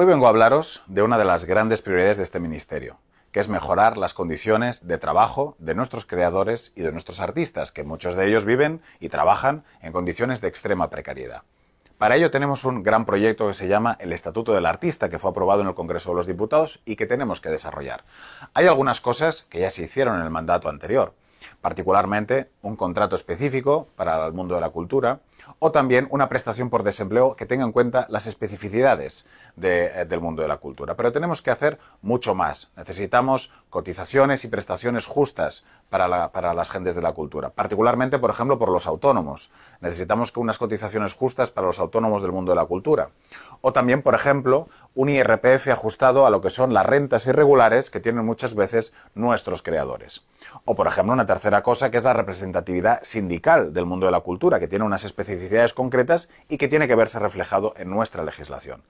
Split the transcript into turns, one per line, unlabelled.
Hoy vengo a hablaros de una de las grandes prioridades de este ministerio, que es mejorar las condiciones de trabajo de nuestros creadores y de nuestros artistas, que muchos de ellos viven y trabajan en condiciones de extrema precariedad. Para ello tenemos un gran proyecto que se llama el Estatuto del Artista, que fue aprobado en el Congreso de los Diputados y que tenemos que desarrollar. Hay algunas cosas que ya se hicieron en el mandato anterior, particularmente un contrato específico para el mundo de la cultura o también una prestación por desempleo que tenga en cuenta las especificidades eh, del mundo de la cultura. Pero tenemos que hacer mucho más. Necesitamos cotizaciones y prestaciones justas para, las gentes de la cultura, particularmente, por ejemplo, por los autónomos. Necesitamos que unas cotizaciones justas para los autónomos del mundo de la cultura. O también, por ejemplo, un IRPF ajustado a lo que son las rentas irregulares que tienen muchas veces nuestros creadores. O, por ejemplo, una tercera cosa que es la representatividad sindical del mundo de la cultura, que tiene unas especificidades concretas y que tiene que verse reflejado en nuestra legislación.